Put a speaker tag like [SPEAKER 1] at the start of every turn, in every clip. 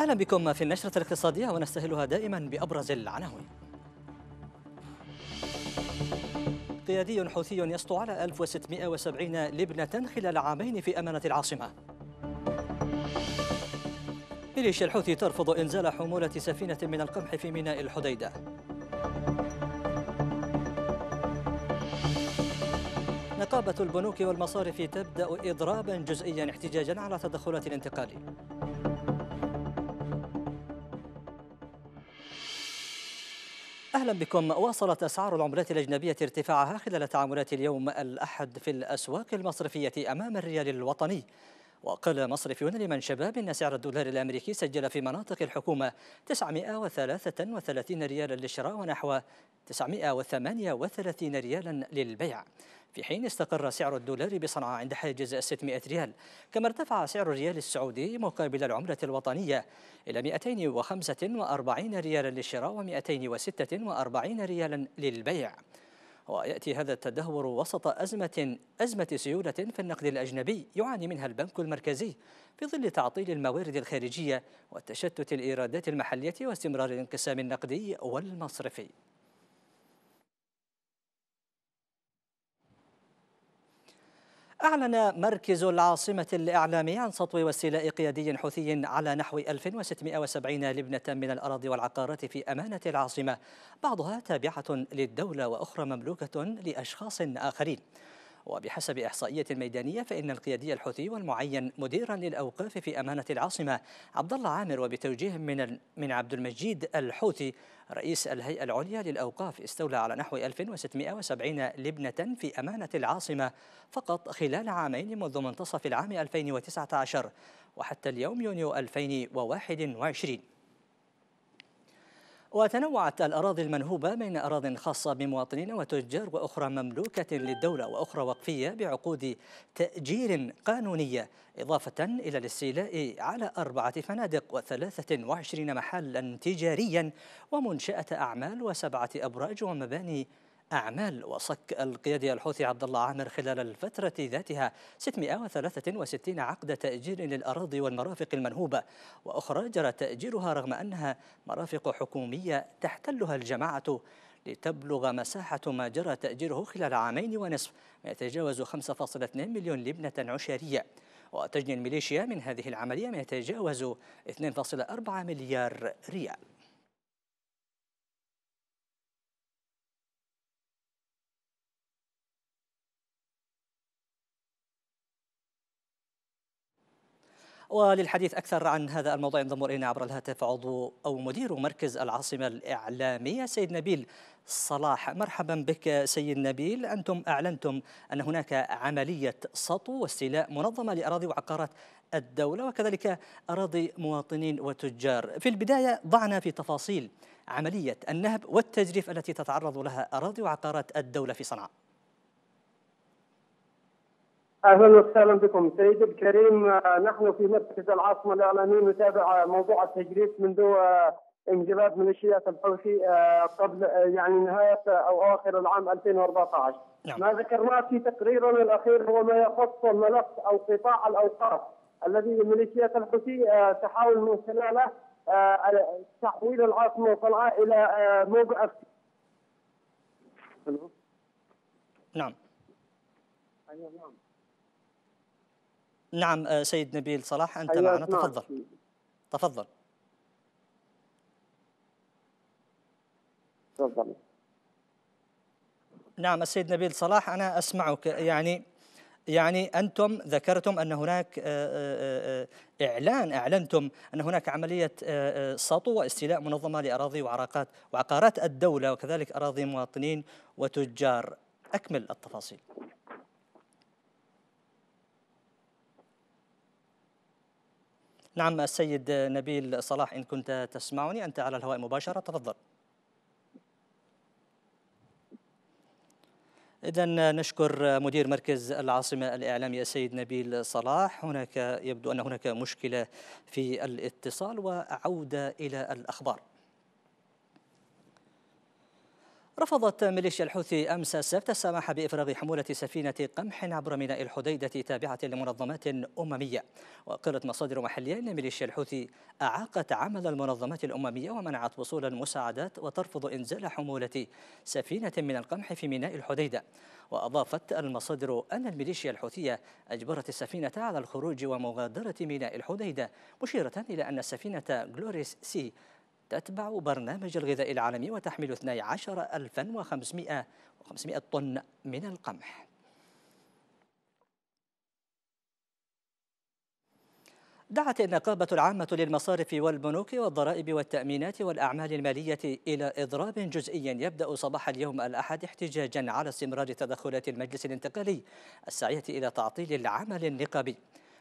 [SPEAKER 1] أهلا بكم في النشرة الاقتصادية ونستهلها دائما بأبرز العناوين قيادي حوثي يسطو على 1670 لبنة خلال عامين في أمانة العاصمة ميليشيا الحوثي ترفض إنزال حمولة سفينة من القمح في ميناء الحديدة نقابة البنوك والمصارف تبدأ إضرابا جزئيا احتجاجا على تدخلات الانتقالي أهلا بكم واصلت أسعار العملات الأجنبية ارتفاعها خلال تعاملات اليوم الأحد في الأسواق المصرفية أمام الريال الوطني وقال مصرفيون شباب أن سعر الدولار الأمريكي سجل في مناطق الحكومة 933 ريالا للشراء ونحو 938 ريالا للبيع في حين استقر سعر الدولار بصنعاء عند حاجز 600 ريال كما ارتفع سعر الريال السعودي مقابل العملة الوطنية إلى 245 ريالا للشراء و246 ريالا للبيع ويأتي هذا التدهور وسط أزمة أزمة سيولة في النقد الأجنبي يعاني منها البنك المركزي في ظل تعطيل الموارد الخارجية وتشتت الإيرادات المحلية واستمرار الانقسام النقدي والمصرفي أعلن مركز العاصمة الإعلامي عن سطو واستيلاء قيادي حوثي على نحو 1670 لبنة من الأراضي والعقارات في أمانة العاصمة بعضها تابعة للدولة وأخرى مملوكة لأشخاص آخرين وبحسب إحصائية ميدانية فإن القيادي الحوثي المعين مديرا للأوقاف في أمانة العاصمة عبد الله عامر وبتوجيه من من عبد المجيد الحوثي رئيس الهيئة العليا للأوقاف استولى على نحو 1670 لبنة في أمانة العاصمة فقط خلال عامين منذ منتصف العام 2019 وحتى اليوم يونيو 2021 وتنوعت الأراضي المنهوبة بين أراض خاصة بمواطنين وتجار وأخرى مملوكة للدولة وأخرى وقفية بعقود تأجير قانونية إضافة إلى الاستيلاء على أربعة فنادق وثلاثة وعشرين محلا تجاريا ومنشأة أعمال وسبعة أبراج ومباني أعمال وصك القيادي الحوثي عبد الله عامر خلال الفترة ذاتها 663 عقد تأجير للأراضي والمرافق المنهوبة وأخرى جرى تأجيرها رغم أنها مرافق حكومية تحتلها الجماعة لتبلغ مساحة ما جرى تأجيره خلال عامين ونصف ما يتجاوز 5.2 مليون لبنة عشرية وتجني الميليشيا من هذه العملية ما يتجاوز 2.4 مليار ريال وللحديث أكثر عن هذا الموضوع ينضم إلينا عبر الهاتف عضو أو مدير مركز العاصمة الإعلامية سيد نبيل صلاح مرحبا بك سيد نبيل أنتم أعلنتم أن هناك عملية سطو واستيلاء منظمة لأراضي وعقارات الدولة وكذلك أراضي مواطنين وتجار في البداية ضعنا في تفاصيل عملية النهب والتجريف التي تتعرض لها أراضي وعقارات الدولة في صنعاء اهلا
[SPEAKER 2] وسهلا بكم سيدي الكريم آه، نحن في مركز العاصمه الاعلامي نتابع آه، موضوع التجريد منذ آه، انقلاب ميليشيات الحوثي قبل يعني نهايه او اواخر العام 2014 نعم. ما ذكرناه في تقريرنا الاخير هو ما يخص ملف او قطاع الاوقاف الذي ميليشيات الحوثي تحاول من خلاله تحويل العاصمه وصنعاء الى موضع نعم ايوه نعم
[SPEAKER 1] نعم آه، سيد نبيل صلاح أنت أيوة معنا تفضل تفضل تفضل نعم السيد نبيل صلاح أنا أسمعك يعني يعني أنتم ذكرتم أن هناك آه، آه، إعلان أعلنتم أن هناك عملية سطو واستيلاء منظمة لأراضي وعراقات وعقارات الدولة وكذلك أراضي مواطنين وتجار أكمل التفاصيل نعم السيد نبيل صلاح إن كنت تسمعني أنت على الهواء مباشرة تفضل إذا نشكر مدير مركز العاصمة الإعلامي السيد نبيل صلاح هناك يبدو أن هناك مشكلة في الاتصال وعودة إلى الأخبار رفضت ميليشيا الحوثي أمس السبت السماح بإفراغ حمولة سفينة قمح عبر ميناء الحديدة تابعة لمنظمات أممية وقالت مصادر محلية أن ميليشيا الحوثي أعاقت عمل المنظمات الأممية ومنعت وصول المساعدات وترفض إنزال حمولة سفينة من القمح في ميناء الحديدة وأضافت المصادر أن الميليشيا الحوثية أجبرت السفينة على الخروج ومغادرة ميناء الحديدة مشيرة إلى أن سفينة جلوريس سي تتبع برنامج الغذاء العالمي وتحمل 12500 500 طن من القمح دعت النقابة العامة للمصارف والبنوك والضرائب والتأمينات والأعمال المالية إلى إضراب جزئي يبدأ صباح اليوم الأحد احتجاجا على استمرار تدخلات المجلس الانتقالي السعية إلى تعطيل العمل النقابي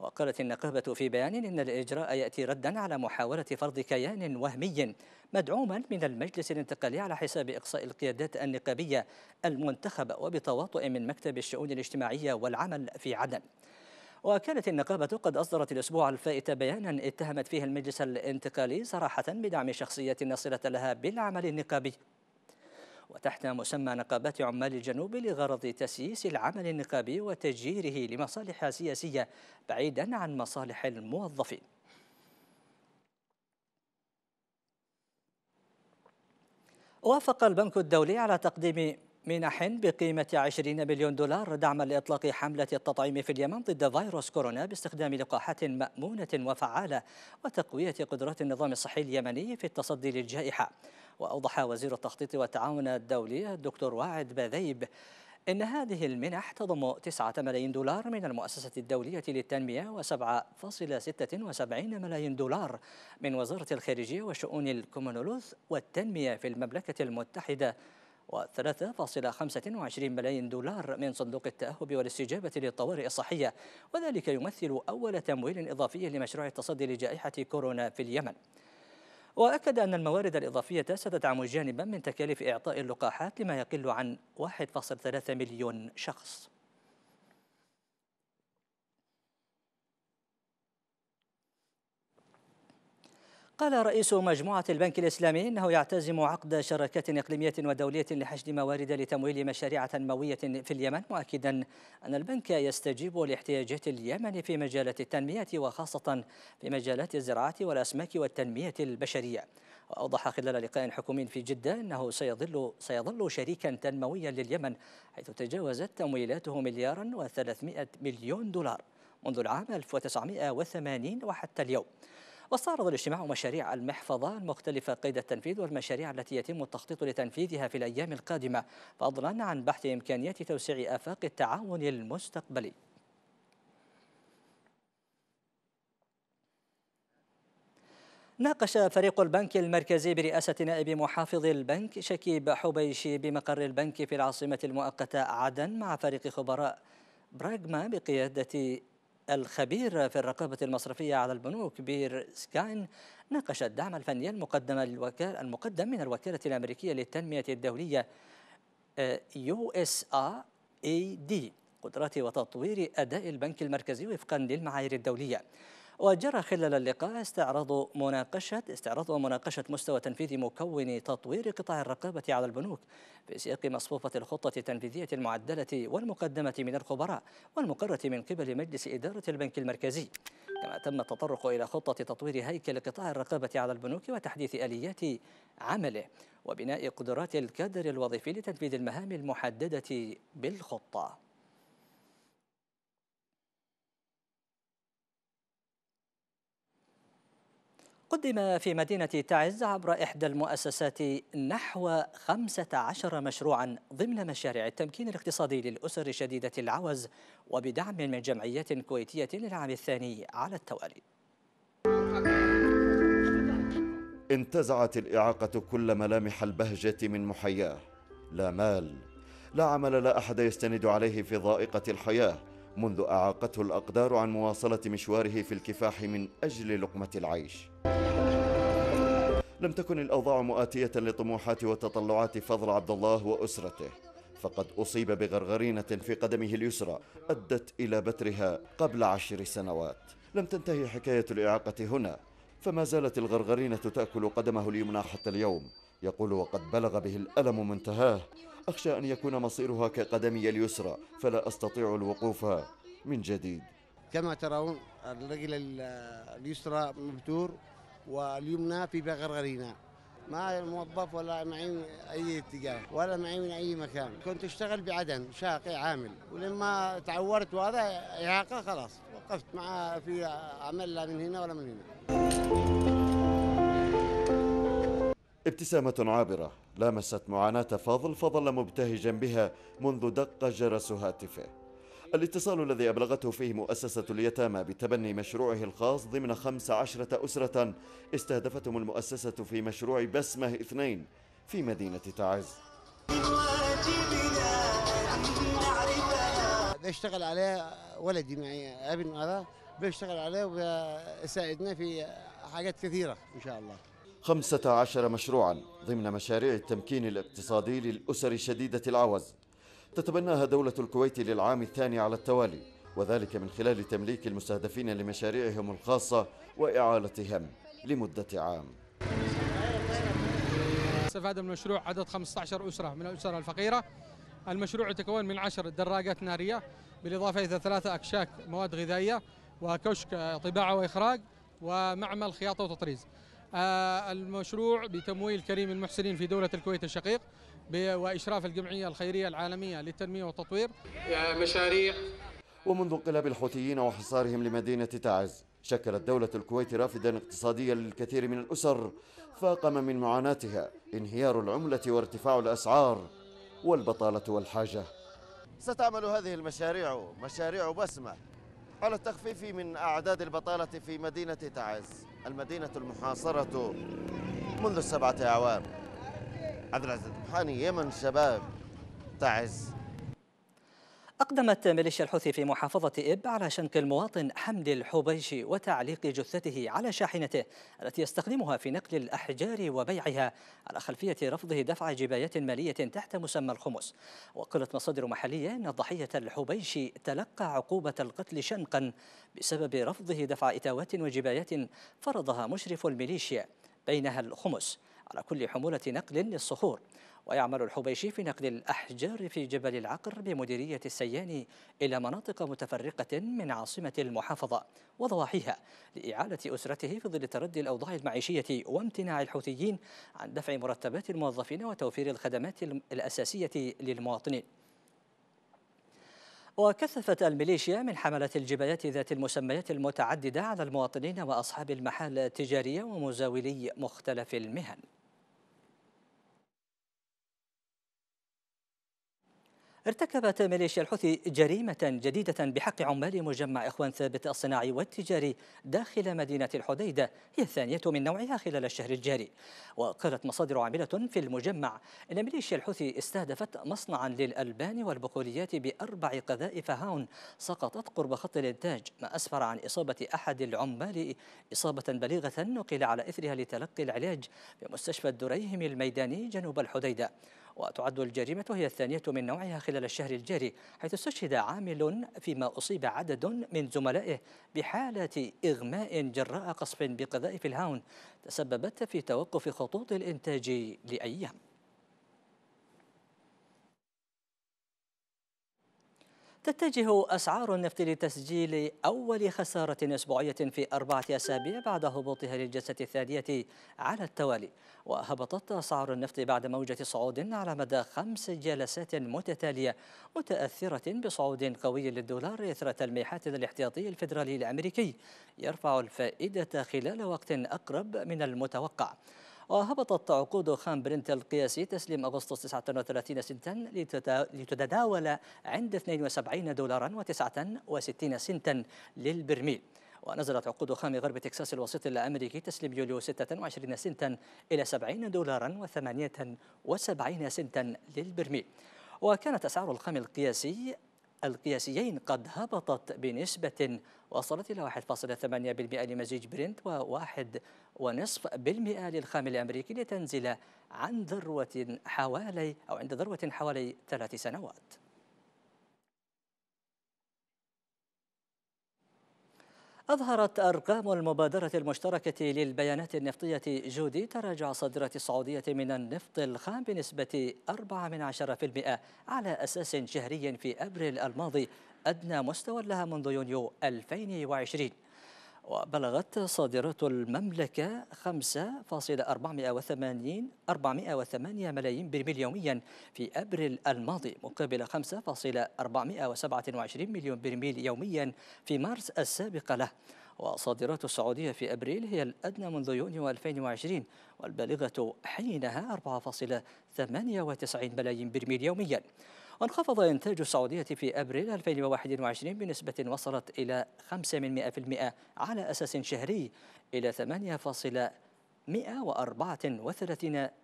[SPEAKER 1] وقالت النقابة في بيان إن الإجراء يأتي ردا على محاولة فرض كيان وهمي مدعوما من المجلس الانتقالي على حساب إقصاء القيادات النقابية المنتخبة وبتواطؤ من مكتب الشؤون الاجتماعية والعمل في عدن وكانت النقابة قد أصدرت الأسبوع الفائت بيانا اتهمت فيه المجلس الانتقالي صراحة بدعم شخصية ناصرة لها بالعمل النقابي وتحت مسمى نقابات عمال الجنوب لغرض تسييس العمل النقابي وتجييره لمصالح سياسية بعيدا عن مصالح الموظفين وافق البنك الدولي على تقديم منح بقيمة 20 مليون دولار دعما لإطلاق حملة التطعيم في اليمن ضد فيروس كورونا باستخدام لقاحات مأمونة وفعالة وتقوية قدرات النظام الصحي اليمني في التصدي للجائحة وأوضح وزير التخطيط والتعاون الدولي الدكتور واعد بذيب إن هذه المنح تضم 9 ملايين دولار من المؤسسة الدولية للتنمية و7.76 ملايين دولار من وزارة الخارجية وشؤون الكومنولوث والتنمية في المملكة المتحدة و3.25 ملايين دولار من صندوق التأهب والاستجابة للطوارئ الصحية وذلك يمثل أول تمويل إضافي لمشروع التصدي لجائحة كورونا في اليمن وأكد أن الموارد الإضافية ستدعم جانبا من تكاليف إعطاء اللقاحات لما يقل عن 1.3 مليون شخص قال رئيس مجموعة البنك الإسلامي إنه يعتزم عقد شراكات إقليمية ودولية لحشد موارد لتمويل مشاريع تنموية في اليمن مؤكدا أن البنك يستجيب لاحتياجات اليمن في مجالات التنمية وخاصة في مجالات الزراعة والأسماك والتنمية البشرية وأوضح خلال لقاء حكومي في جدة أنه سيظل, سيظل شريكا تنمويا لليمن حيث تجاوزت تمويلاته مليارا و300 مليون دولار منذ العام 1980 وحتى اليوم واستعرض الاجتماع مشاريع المحفظة المختلفة قيد التنفيذ والمشاريع التي يتم التخطيط لتنفيذها في الأيام القادمة فضلا عن بحث إمكانية توسيع آفاق التعاون المستقبلي ناقش فريق البنك المركزي برئاسة نائب محافظ البنك شكيب حبيشي بمقر البنك في العاصمة المؤقتة عدن مع فريق خبراء براغما بقيادة الخبير في الرقابة المصرفية على البنوك بير سكاين ناقش الدعم الفني المقدم, المقدم من الوكالة الأمريكية للتنمية الدولية آه، دي قدرات وتطوير أداء البنك المركزي وفقا للمعايير الدولية وجرى خلال اللقاء استعراض مناقشة استعراض ومناقشة مستوى تنفيذ مكون تطوير قطاع الرقابة على البنوك في سياق مصفوفة الخطة التنفيذية المعدلة والمقدمة من الخبراء والمقرة من قبل مجلس إدارة البنك المركزي كما تم التطرق إلى خطة تطوير هيكل قطاع الرقابة على البنوك وتحديث آليات عمله وبناء قدرات الكادر الوظيفي لتنفيذ المهام المحددة بالخطة قدم في مدينة تعز عبر إحدى المؤسسات نحو 15 مشروعا ضمن مشاريع التمكين الاقتصادي للأسر شديدة العوز وبدعم من جمعية كويتية للعام الثاني على التوالي
[SPEAKER 2] انتزعت الإعاقة كل ملامح البهجة من محياه لا مال لا عمل لا أحد يستند عليه في ضائقة الحياة منذ أعاقته الأقدار عن مواصلة مشواره في الكفاح من أجل لقمة العيش لم تكن الأوضاع مؤاتية لطموحات وتطلعات فضل عبد الله وأسرته فقد أصيب بغرغرينة في قدمه اليسرى أدت إلى بترها قبل عشر سنوات لم تنتهي حكاية الإعاقة هنا فما زالت الغرغرينة تأكل قدمه اليمنى حتى اليوم يقول وقد بلغ به الألم منتهاه أخشى أن يكون مصيرها كقدمي اليسرى فلا أستطيع الوقوف من جديد كما ترون الرجل اليسرى مبتور واليمنى في بغرغرينا ما موظف ولا معي اي اتجاه ولا معي من اي مكان كنت اشتغل بعدن شاقي عامل ولما تعورت وهذا اعاقه خلاص وقفت مع في عمل لا من هنا ولا من هنا ابتسامة عابرة لامست معاناة فاضل فظل مبتهجا بها منذ دق جرس هاتفه الاتصال الذي أبلغته فيه مؤسسة اليتامى بتبني مشروعه الخاص ضمن خمس عشرة أسرة استهدفتهم المؤسسة في مشروع بسمة اثنين في مدينة تعز بيشتغل عليها ولدي معي ابن هذا بيشتغل عليه وبيساعدنا في حاجات كثيرة إن شاء الله 15 مشروعا ضمن مشاريع التمكين الاقتصادي للأسر شديدة العوز تتبناها دولة الكويت للعام الثاني على التوالي وذلك من خلال تمليك المستهدفين لمشاريعهم الخاصة وإعالتهم لمدة عام
[SPEAKER 1] استفاد من المشروع عدد 15 أسرة من الأسر الفقيرة المشروع يتكون من 10 دراجات نارية بالإضافة إلى ثلاثة أكشاك مواد غذائية وكشك طباعة وإخراج ومعمل خياطة وتطريز آه، المشروع بتمويل كريم المحسنين في دولة الكويت الشقيق وإشراف الجمعية الخيرية العالمية للتنمية والتطوير
[SPEAKER 2] مشاريع ومنذ انقلاب الحوثيين وحصارهم لمدينة تعز شكلت دولة الكويت رافدا اقتصاديا للكثير من الأسر فاقم من معاناتها انهيار العملة وارتفاع الأسعار والبطالة والحاجة ستعمل هذه المشاريع مشاريع بسمة على التخفيف من أعداد البطالة في مدينة تعز المدينة المحاصرة
[SPEAKER 1] منذ سبعة أعوام عبد العزيز البحاني يمن شباب تعز أقدمت ميليشيا الحوثي في محافظة إب على شنك المواطن حمد الحبيشي وتعليق جثته على شاحنته التي يستخدمها في نقل الأحجار وبيعها على خلفية رفضه دفع جبايات مالية تحت مسمى الخمس وقلت مصادر محلية أن ضحية الحبيشي تلقى عقوبة القتل شنقا بسبب رفضه دفع إتاوات وجبايات فرضها مشرف الميليشيا بينها الخمس على كل حمولة نقل للصخور ويعمل الحبيشي في نقل الأحجار في جبل العقر بمديرية السياني إلى مناطق متفرقة من عاصمة المحافظة وضواحيها لإعالة أسرته في ظل تردي الأوضاع المعيشية وامتناع الحوثيين عن دفع مرتبات الموظفين وتوفير الخدمات الأساسية للمواطنين وكثفت الميليشيا من حملة الجبايات ذات المسميات المتعددة على المواطنين وأصحاب المحال التجارية ومزاولي مختلف المهن ارتكبت ميليشيا الحوثي جريمة جديدة بحق عمال مجمع إخوان ثابت الصناعي والتجاري داخل مدينة الحديدة هي الثانية من نوعها خلال الشهر الجاري وقالت مصادر عاملة في المجمع أن ميليشيا الحوثي استهدفت مصنعا للألبان والبقوليات بأربع قذائف هاون سقطت قرب خط الإنتاج ما أسفر عن إصابة أحد العمال إصابة بليغة نقل على إثرها لتلقي العلاج بمستشفى الدريهم الميداني جنوب الحديدة وتعد الجريمة هي الثانية من نوعها خلال الشهر الجاري حيث استشهد عامل فيما أصيب عدد من زملائه بحالة إغماء جراء قصف بقذائف الهاون تسببت في توقف خطوط الإنتاج لأيام تتجه أسعار النفط لتسجيل أول خسارة أسبوعية في أربعة أسابيع بعد هبوطها للجلسة الثانية على التوالي وهبطت أسعار النفط بعد موجة صعود على مدى خمس جلسات متتالية متأثرة بصعود قوي للدولار إثر تلميحات الاحتياطي الفيدرالي الأمريكي يرفع الفائدة خلال وقت أقرب من المتوقع وهبطت عقود خام برنت القياسي تسليم أغسطس 39 سنتا لتتداول عند 72 دولارا و69 سنتا للبرميل ونزلت عقود خام غرب تكساس الوسيط الأمريكي تسليم يوليو 26 سنتا إلى 70 دولارا و78 سنتا للبرميل وكانت أسعار الخام القياسي القياسيين قد هبطت بنسبة وصلت إلى 1.8% لمزيج برنت و1.5% للخام الأمريكي لتنزل عن ذروة حوالي أو عند ذروة حوالي ثلاث سنوات أظهرت أرقام المبادرة المشتركة للبيانات النفطية جودي تراجع صادرات السعودية من النفط الخام بنسبة 4% على أساس شهري في أبريل الماضي أدنى مستوى لها منذ يونيو 2020 وبلغت صادرات المملكة 5.480 408 ملايين برميل يوميا في أبريل الماضي مقابل 5.427 مليون برميل يوميا في مارس السابق له وصادرات السعودية في أبريل هي الأدنى منذ يونيو 2020 والبالغة حينها 4.98 ملايين برميل يوميا وانخفض إنتاج السعودية في أبريل 2021 بنسبة وصلت إلى 5% على أساس شهري إلى 8.134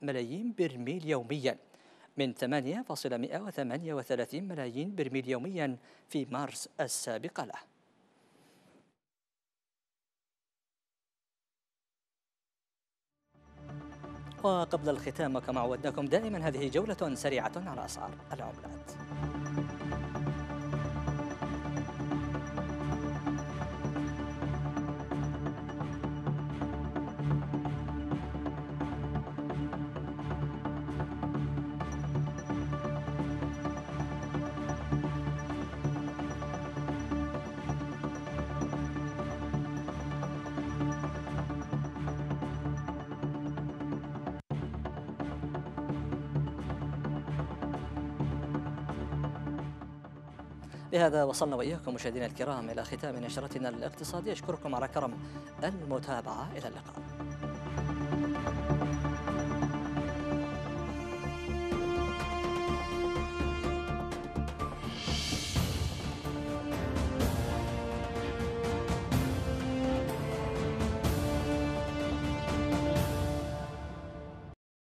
[SPEAKER 1] ملايين برميل يومياً من 8.138 ملايين برميل يوميا في مارس السابق له وقبل الختام كما عودناكم دائما هذه جولة سريعة على أسعار العملات بهذا وصلنا وإياكم مشاهدينا الكرام إلى ختام نشرتنا الاقتصادية أشكركم على كرم المتابعة إلى اللقاء